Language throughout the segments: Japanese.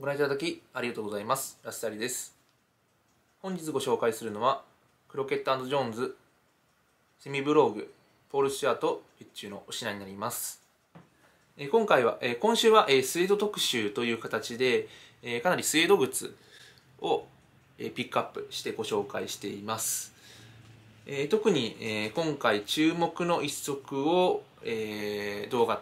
ご覧いただきありがとうございます。ラスタリです。本日ご紹介するのは、クロケットジョーンズ、セミブローグ、ポール・シュアート、ピッチュのお品になります。今回は、今週はスエード特集という形で、かなりスエード靴をピックアップしてご紹介しています。特に今回注目の一足を動画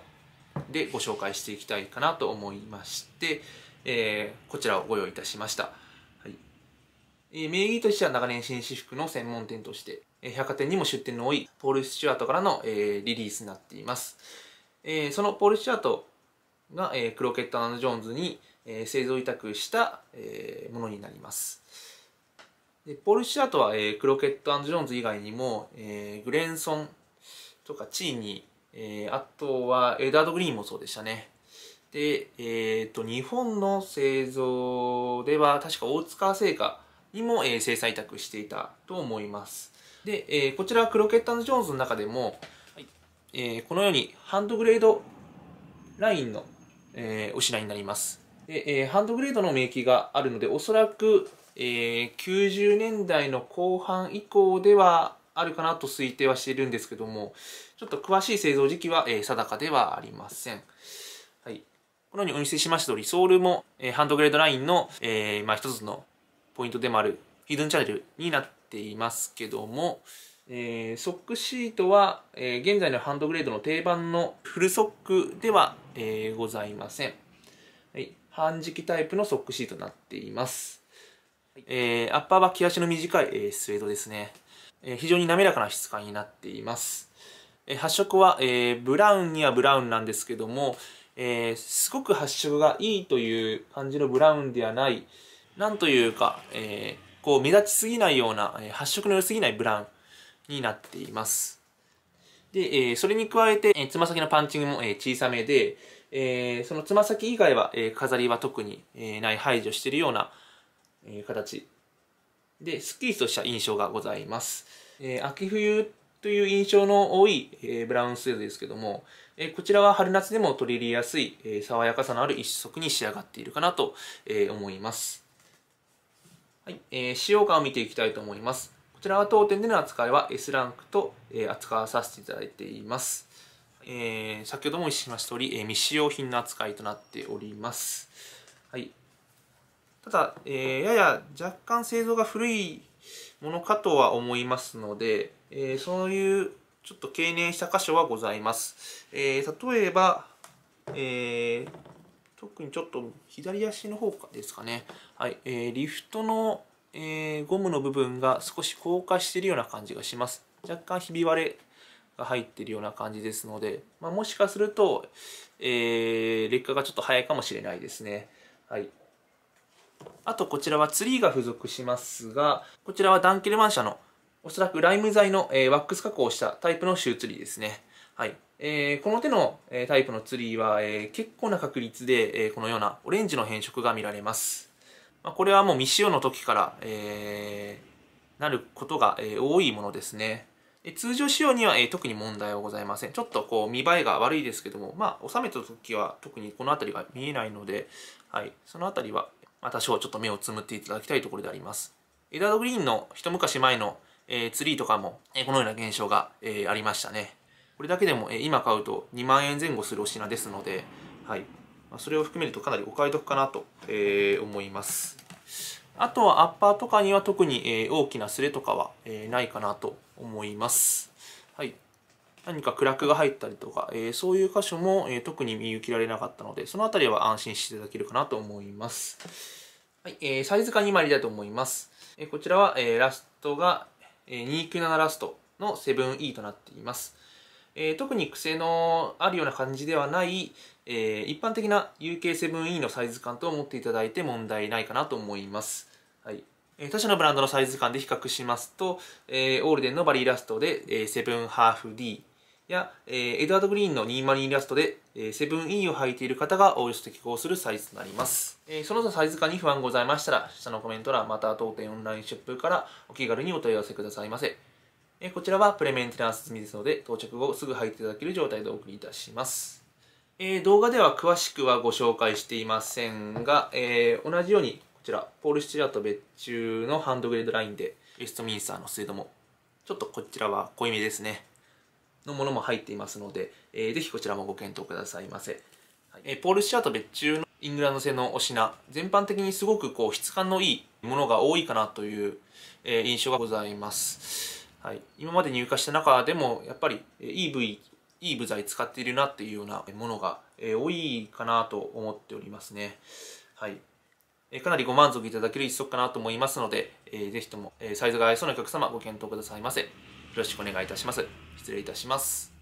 でご紹介していきたいかなと思いまして、えー、こちらをご用意いたしました。はいえー、名義としては長年紳士服の専門店として、えー、百貨店にも出店の多いポール・スチュアートからの、えー、リリースになっています。えー、そのポール・スチュアートが、えー、クロケット・ジョーンズに、えー、製造委託した、えー、ものになります。でポール・スチュアートは、えー、クロケット・ジョーンズ以外にも、えー、グレンソンとかチーニー、えー、あとはエダード・グリーンもそうでしたね。で、えっ、ー、と、日本の製造では、確か大塚製菓にも、えー、制裁委託していたと思います。で、えー、こちらクロケットジョーンズの中でも、はい、えー、このようにハンドグレードラインの、えー、お品になります。で、えー、ハンドグレードの名機があるので、おそらく、えー、90年代の後半以降ではあるかなと推定はしているんですけども、ちょっと詳しい製造時期は、えー、定かではありません。はい。このようにお見せしました通り、ソールも、えー、ハンドグレードラインの、えー、まあ、一つのポイントでもあるヒドンチャンネルになっていますけども、えー、ソックシートは、えー、現在のハンドグレードの定番のフルソックでは、えー、ございません。はい、半磁きタイプのソックシートになっています。はい、えアッパーは毛足の短い、えスウェードですね、え非常に滑らかな質感になっています。え発色は、えブラウンにはブラウンなんですけども、えー、すごく発色がいいという感じのブラウンではない、なんというか、えー、こう目立ちすぎないような、え発色の良すぎないブラウンになっています。で、えー、それに加えて、えー、つま先のパンチングも、えー、小さめで、えー、そのつま先以外は、えー、飾りは特に、えー、ない排除しているような、えー、形で、スッキリとした印象がございます。えー、秋冬という印象の多い、えー、ブラウンスードですけども、えー、こちらは春夏でも取り入れやすい、えー、爽やかさのある一足に仕上がっているかなと、えー、思います。はい、えー、使用感を見ていきたいと思います。こちらは当店での扱いは S ランクと、えー、扱わさせていただいています。えー、先ほどもしました通り、えー、未使用品の扱いとなっております。はい、ただ、えー、やや若干製造が古いものかとは思いますので、えー、そういうちょっと経年した箇所はございます。えー、例えば、えー、特にちょっと左足の方ですかね、はいえー、リフトの、えー、ゴムの部分が少し硬化しているような感じがします。若干ひび割れが入っているような感じですので、まあ、もしかすると、えー、劣化がちょっと早いかもしれないですね。はい、あとこちらはツリーが付属しますが、こちらはダンケルマン社のおそらくライム剤の、えー、ワックス加工をしたタイプのシューツリーですね。はい。えー、この手の、えー、タイプのツリーは、えー、結構な確率で、えー、このようなオレンジの変色が見られます。まあ、これはもう未使用の時から、えー、なることが、えー、多いものですね。通常仕様には、えー、特に問題はございません。ちょっとこう見栄えが悪いですけども、まあ収めた時は特にこの辺りが見えないので、はい、その辺りは、まあ、多少ちょっと目をつむっていただきたいところであります。エダードグリーンの一昔前の、えー、ツリーとかも、えー、このような現象が、えー、ありましたね。これだけでも、えー、今買うと2万円前後するお品ですので、はい。まあ、それを含めるとかなりお買い得かなと、えー、思います。あとはアッパーとかには特に、えー、大きなスレとかは、えー、ないかなと思います。はい。何かクラックが入ったりとか、えー、そういう箇所も、えー、特に見受けられなかったので、そのあたりは安心していただけるかなと思います。はい、えー、サイズ感に参りたいと思います。えー、こちらは、えー、ラストが297ラストの 7E となっています。えー、特に癖のあるような感じではない、えー、一般的な UK7E のサイズ感と思っていただいて問題ないかなと思います。はい、え他社のブランドのサイズ感で比較しますと、えー、オールデンのバリーラストで、えー、7ハーフ D、や、えー、エドワード・グリーンの202イラストで、えー、セブン E を履いている方がおおよそ適合するサイズとなります、えー、その他サイズ感に不安ございましたら下のコメント欄また当店オンラインショップからお気軽にお問い合わせくださいませ、えー、こちらはプレメンテナンス済みですので到着後すぐ履いていただける状態でお送りいたしますえー、動画では詳しくはご紹介していませんが、えー、同じようにこちらポール・シチュラート別注のハンドグレードラインでエストミンスターのスエドもちょっとこちらは濃いめですねのものも入っていますので、えー、ぜひこちらもご検討くださいませ。はい、えー、ポール・シアト別注のイングランド製のお品、全般的にすごくこう質感のいいものが多いかなという、えー、印象がございます。はい、今まで入荷した中でもやっぱりいい部位、いい部材使っているなっていうようなものが、えー、多いかなと思っておりますね。はい。かなりご満足いただける一足かなと思いますので、えぜひとも、えサイズが合いそうなお客様ご検討くださいませ。よろしくお願いいたします。失礼いたします。